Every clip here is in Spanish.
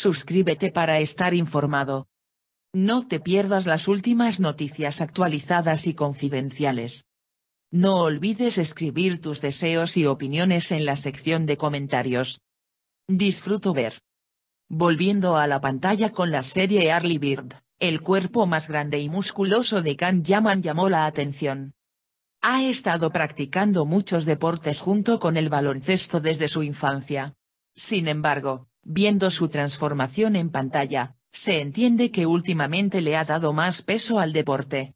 Suscríbete para estar informado. No te pierdas las últimas noticias actualizadas y confidenciales. No olvides escribir tus deseos y opiniones en la sección de comentarios. Disfruto ver. Volviendo a la pantalla con la serie Harley Bird, el cuerpo más grande y musculoso de Can Yaman llamó la atención. Ha estado practicando muchos deportes junto con el baloncesto desde su infancia. Sin embargo, Viendo su transformación en pantalla, se entiende que últimamente le ha dado más peso al deporte.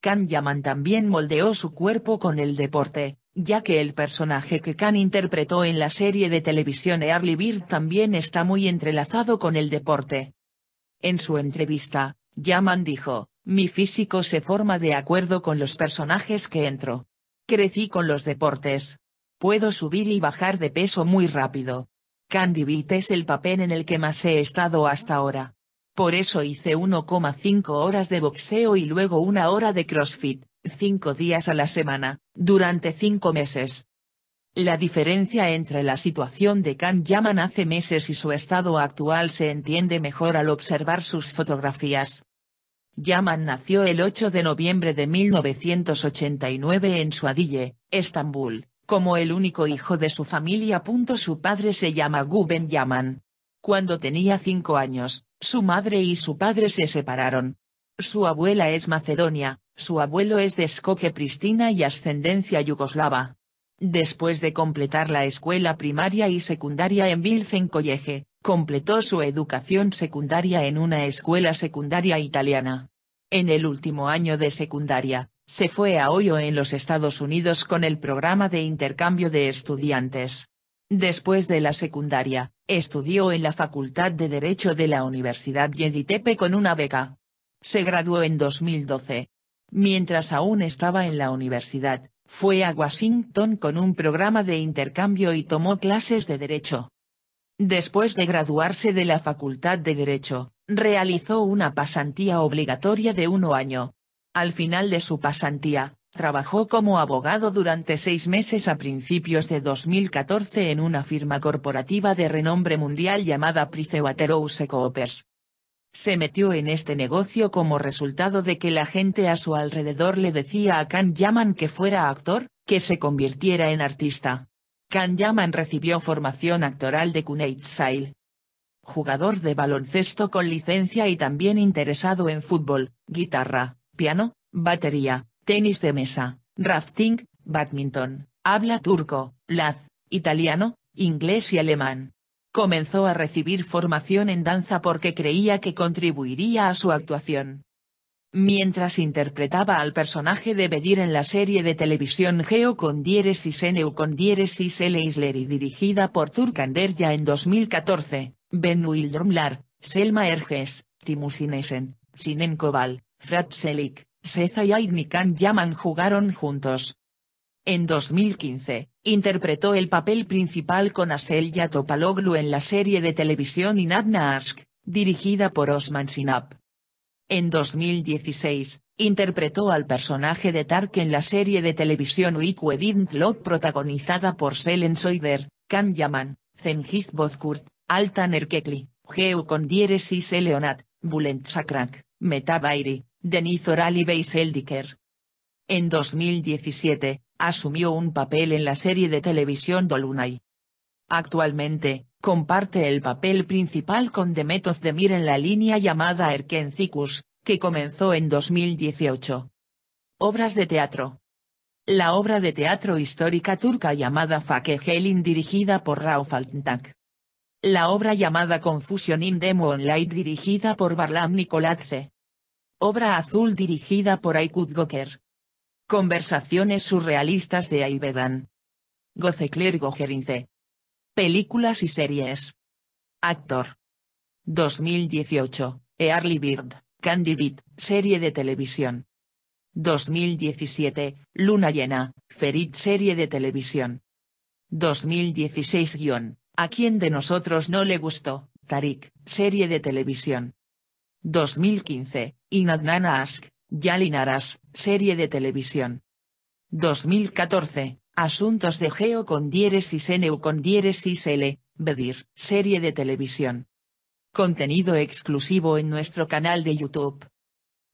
Khan Yaman también moldeó su cuerpo con el deporte, ya que el personaje que Khan interpretó en la serie de televisión Early Bird también está muy entrelazado con el deporte. En su entrevista, Yaman dijo, mi físico se forma de acuerdo con los personajes que entro. Crecí con los deportes. Puedo subir y bajar de peso muy rápido. Candy Beat es el papel en el que más he estado hasta ahora. Por eso hice 1,5 horas de boxeo y luego una hora de CrossFit, 5 días a la semana, durante cinco meses. La diferencia entre la situación de Can Yaman hace meses y su estado actual se entiende mejor al observar sus fotografías. Yaman nació el 8 de noviembre de 1989 en Suadille, Estambul, como el único hijo de su familia. Su padre se llama Guben Yaman. Cuando tenía cinco años, su madre y su padre se separaron. Su abuela es macedonia, su abuelo es de Escoge Pristina y ascendencia yugoslava. Después de completar la escuela primaria y secundaria en Vilfen completó su educación secundaria en una escuela secundaria italiana. En el último año de secundaria, se fue a Ohio en los Estados Unidos con el programa de intercambio de estudiantes. Después de la secundaria, estudió en la Facultad de Derecho de la Universidad Yeditepe con una beca. Se graduó en 2012. Mientras aún estaba en la universidad, fue a Washington con un programa de intercambio y tomó clases de derecho. Después de graduarse de la Facultad de Derecho, realizó una pasantía obligatoria de uno año, al final de su pasantía, trabajó como abogado durante seis meses a principios de 2014 en una firma corporativa de renombre mundial llamada PricewaterhouseCoopers. Coopers. Se metió en este negocio como resultado de que la gente a su alrededor le decía a Can Yaman que fuera actor, que se convirtiera en artista. Can Yaman recibió formación actoral de Kunait Sail. Jugador de baloncesto con licencia y también interesado en fútbol, guitarra, piano, batería, tenis de mesa, rafting, badminton, habla turco, laz, italiano, inglés y alemán. Comenzó a recibir formación en danza porque creía que contribuiría a su actuación. Mientras interpretaba al personaje de Bedir en la serie de televisión Geo con y N con diéresis y Isler y dirigida por ya en 2014, Ben Wildrumlar, Selma Erges, Timusinesen, Sinen Koval selik Seza y Khan Yaman jugaron juntos. En 2015, interpretó el papel principal con Asel Yatopaloglu en la serie de televisión Inadna Ask, dirigida por Osman Sinap. En 2016, interpretó al personaje de Tark en la serie de televisión Wiku Didn't protagonizada por Selen Soider, Kan Yaman, Zengiz Bozkurt, Altan Erkekli, Geo Kondieres y Seleonat, Bulent Sakrak. Meta Deniz Denis Oral y En 2017, asumió un papel en la serie de televisión Dolunay. Actualmente, comparte el papel principal con Demet Demir en la línea llamada Erkencicus, que comenzó en 2018. Obras de teatro. La obra de teatro histórica turca llamada Helin, dirigida por Rauf Altak la obra llamada Confusion in Demo Online dirigida por Barlam Nicoladze. Obra azul dirigida por Aikut Goker. Conversaciones surrealistas de Ayvedan. Gozekler Gogerince. Películas y series. Actor. 2018, Early Bird, Candy Beat, serie de televisión. 2017, Luna Llena, Ferit serie de televisión. 2016- ¿A quién de nosotros no le gustó? Tarik, serie de televisión. 2015, Inadnana Ask, Yalinaras, serie de televisión. 2014, Asuntos de Geo con y Seneu con y Sele, Bedir, serie de televisión. Contenido exclusivo en nuestro canal de YouTube.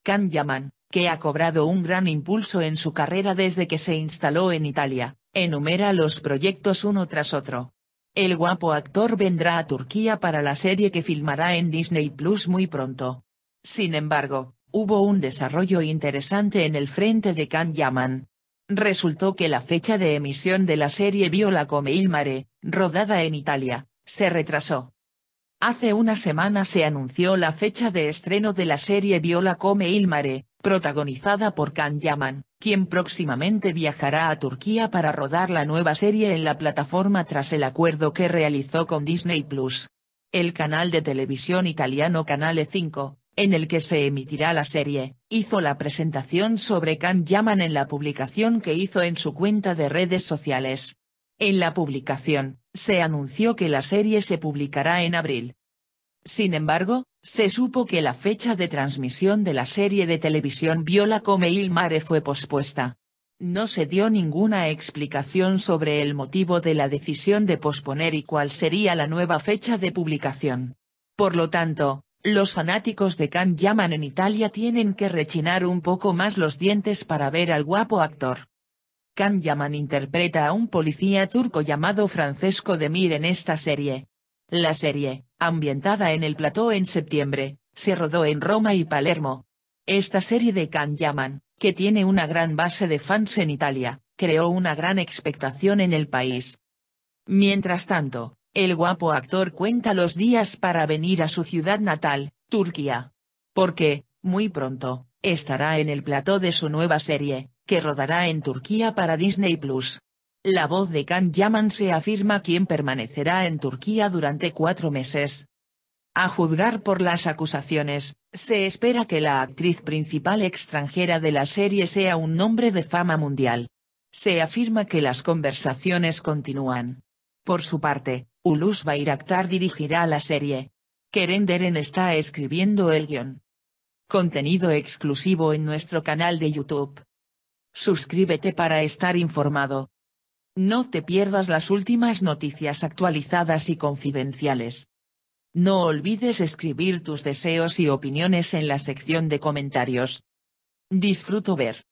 Kan Yaman, que ha cobrado un gran impulso en su carrera desde que se instaló en Italia, enumera los proyectos uno tras otro. El guapo actor vendrá a Turquía para la serie que filmará en Disney Plus muy pronto. Sin embargo, hubo un desarrollo interesante en el frente de Can Yaman. Resultó que la fecha de emisión de la serie Viola come il mare, rodada en Italia, se retrasó. Hace una semana se anunció la fecha de estreno de la serie Viola come il mare, protagonizada por Can Yaman, quien próximamente viajará a Turquía para rodar la nueva serie en la plataforma tras el acuerdo que realizó con Disney Plus. El canal de televisión italiano Canale 5, en el que se emitirá la serie, hizo la presentación sobre Can Yaman en la publicación que hizo en su cuenta de redes sociales. En la publicación, se anunció que la serie se publicará en abril. Sin embargo, se supo que la fecha de transmisión de la serie de televisión Viola come il mare fue pospuesta. No se dio ninguna explicación sobre el motivo de la decisión de posponer y cuál sería la nueva fecha de publicación. Por lo tanto, los fanáticos de Can Yaman en Italia tienen que rechinar un poco más los dientes para ver al guapo actor. Can Yaman interpreta a un policía turco llamado Francesco Demir en esta serie. La serie, ambientada en el plató en septiembre, se rodó en Roma y Palermo. Esta serie de Can Yaman, que tiene una gran base de fans en Italia, creó una gran expectación en el país. Mientras tanto, el guapo actor cuenta los días para venir a su ciudad natal, Turquía. Porque, muy pronto, estará en el plató de su nueva serie, que rodará en Turquía para Disney Plus. La voz de Can Yaman se afirma quien permanecerá en Turquía durante cuatro meses. A juzgar por las acusaciones, se espera que la actriz principal extranjera de la serie sea un nombre de fama mundial. Se afirma que las conversaciones continúan. Por su parte, Ulus Bayraktar dirigirá la serie. Keren Deren está escribiendo el guión. Contenido exclusivo en nuestro canal de YouTube. Suscríbete para estar informado. No te pierdas las últimas noticias actualizadas y confidenciales. No olvides escribir tus deseos y opiniones en la sección de comentarios. Disfruto ver.